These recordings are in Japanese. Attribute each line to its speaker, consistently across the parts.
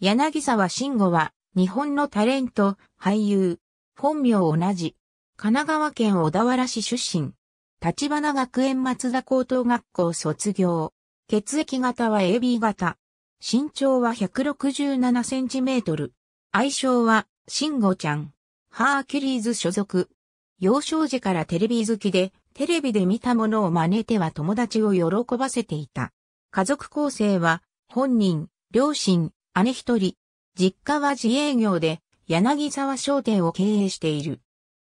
Speaker 1: 柳沢慎吾は、日本のタレント、俳優、本名同じ、神奈川県小田原市出身、立花学園松田高等学校卒業、血液型は AB 型、身長は167センチメートル、愛称は、慎吾ちゃん、ハーキュリーズ所属、幼少時からテレビ好きで、テレビで見たものを真似ては友達を喜ばせていた。家族構成は、本人、両親、姉一人。実家は自営業で、柳沢商店を経営している。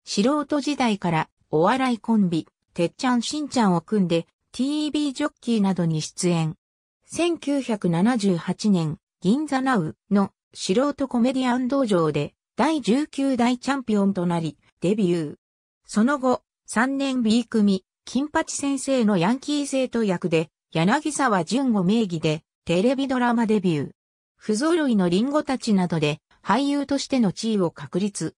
Speaker 1: 素人時代から、お笑いコンビ、てっちゃんしんちゃんを組んで、TV ジョッキーなどに出演。1978年、銀座ナウの素人コメディアン道場で、第19代チャンピオンとなり、デビュー。その後、3年 B 組、金八先生のヤンキー生徒役で、柳沢純子名義で、テレビドラマデビュー。不揃いのリンゴたちなどで俳優としての地位を確立。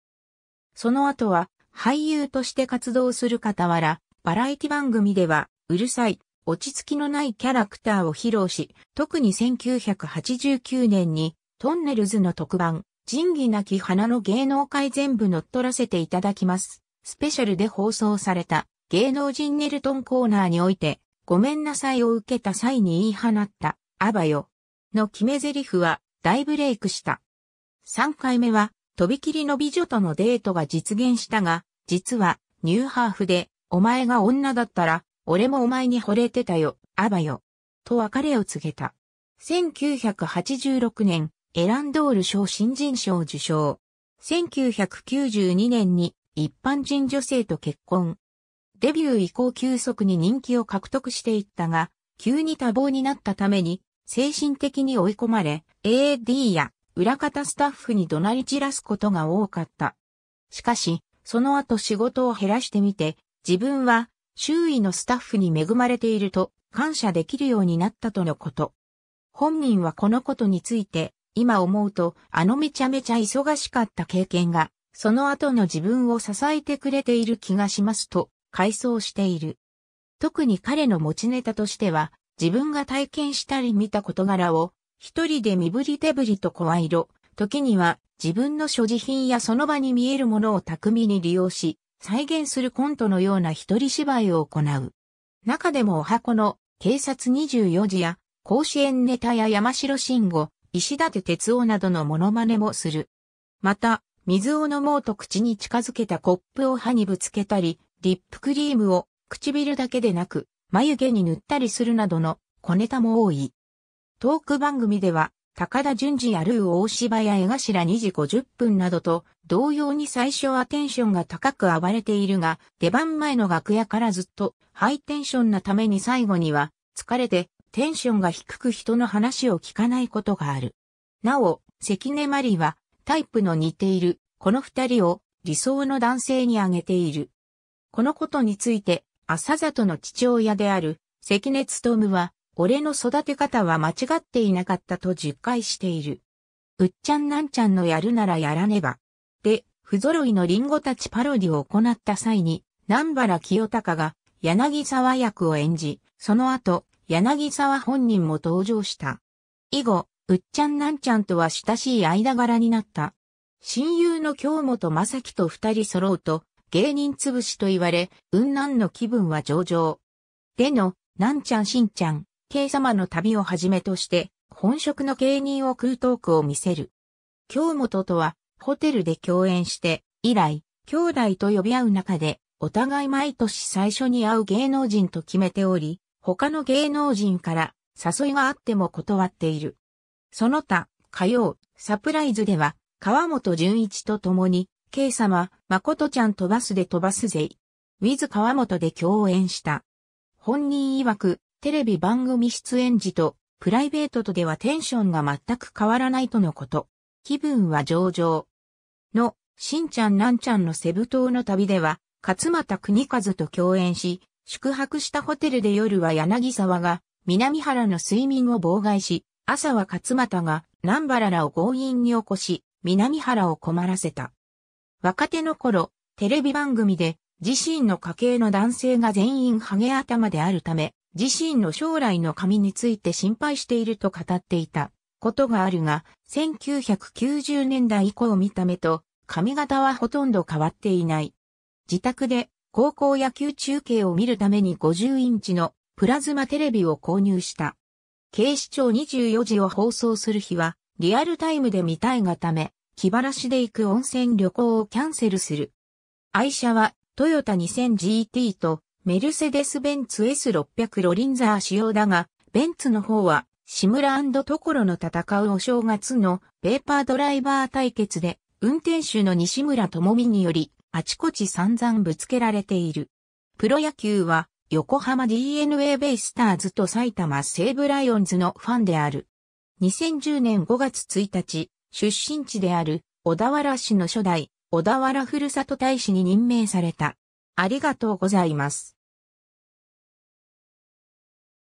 Speaker 1: その後は俳優として活動する傍ら、バラエティ番組では、うるさい、落ち着きのないキャラクターを披露し、特に1989年に、トンネルズの特番、仁義なき花の芸能界全部乗っ取らせていただきます。スペシャルで放送された芸能人ネルトンコーナーにおいて、ごめんなさいを受けた際に言い放った、あばよ、の決め台詞は大ブレイクした。3回目は、とびきりの美女とのデートが実現したが、実は、ニューハーフで、お前が女だったら、俺もお前に惚れてたよ、あばよ。と別れを告げた。1986年、エランドール賞新人賞受賞。1992年に一般人女性と結婚。デビュー以降急速に人気を獲得していったが、急に多忙になったために精神的に追い込まれ、AD や裏方スタッフに怒鳴り散らすことが多かった。しかし、その後仕事を減らしてみて、自分は周囲のスタッフに恵まれていると感謝できるようになったとのこと。本人はこのことについて、今思うとあのめちゃめちゃ忙しかった経験が、その後の自分を支えてくれている気がしますと、回想している。特に彼の持ちネタとしては、自分が体験したり見た事柄を、一人で身振り手振りと声色、時には自分の所持品やその場に見えるものを巧みに利用し、再現するコントのような一人芝居を行う。中でもお箱の警察24時や甲子園ネタや山城慎吾、石立哲夫などのモノマネもする。また、水を飲もうと口に近づけたコップを歯にぶつけたり、リップクリームを唇だけでなく眉毛に塗ったりするなどの小ネタも多い。トーク番組では、高田淳二やルー大芝や江頭2時50分などと、同様に最初はテンションが高く暴れているが、出番前の楽屋からずっとハイテンションなために最後には、疲れてテンションが低く人の話を聞かないことがある。なお、関根マリは、タイプの似ている、この二人を理想の男性に挙げている。このことについて、朝里の父親である、関根勤は、俺の育て方は間違っていなかったと実戒している。うっちゃんなんちゃんのやるならやらねば。で、不揃いのリンゴたちパロディを行った際に、南原清隆が柳沢役を演じ、その後、柳沢本人も登場した。以後、うっちゃんなんちゃんとは親しい間柄になった。親友の京本正樹と二人揃うと、芸人潰しと言われ、雲南の気分は上々。での、なんちゃんしんちゃん、さ様の旅をはじめとして、本職の芸人を食うトークを見せる。京本とは、ホテルで共演して、以来、兄弟と呼び合う中で、お互い毎年最初に会う芸能人と決めており、他の芸能人から誘いがあっても断っている。その他、火曜、サプライズでは、川本淳一と共に、K 様、誠ちゃん飛ばすで飛ばすぜ。ウィズ川本で共演した。本人曰く、テレビ番組出演時と、プライベートとではテンションが全く変わらないとのこと。気分は上々。の、しんちゃんなんちゃんのセブ島の旅では、勝又国和と共演し、宿泊したホテルで夜は柳沢が、南原の睡眠を妨害し、朝は勝又が、南原らを強引に起こし、南原を困らせた。若手の頃、テレビ番組で自身の家系の男性が全員ハゲ頭であるため、自身の将来の髪について心配していると語っていたことがあるが、1990年代以降見た目と髪型はほとんど変わっていない。自宅で高校野球中継を見るために50インチのプラズマテレビを購入した。警視庁24時を放送する日はリアルタイムで見たいがため、気晴らしで行く温泉旅行をキャンセルする。愛車はトヨタ 2000GT とメルセデス・ベンツ S600 ロリンザー仕様だが、ベンツの方は志村所の戦うお正月のペーパードライバー対決で運転手の西村智美によりあちこち散々ぶつけられている。プロ野球は横浜 DNA ベイスターズと埼玉西武ライオンズのファンである。2010年5月1日、出身地である小田原市の初代小田原ふるさと大使に任命された。ありがとうございます。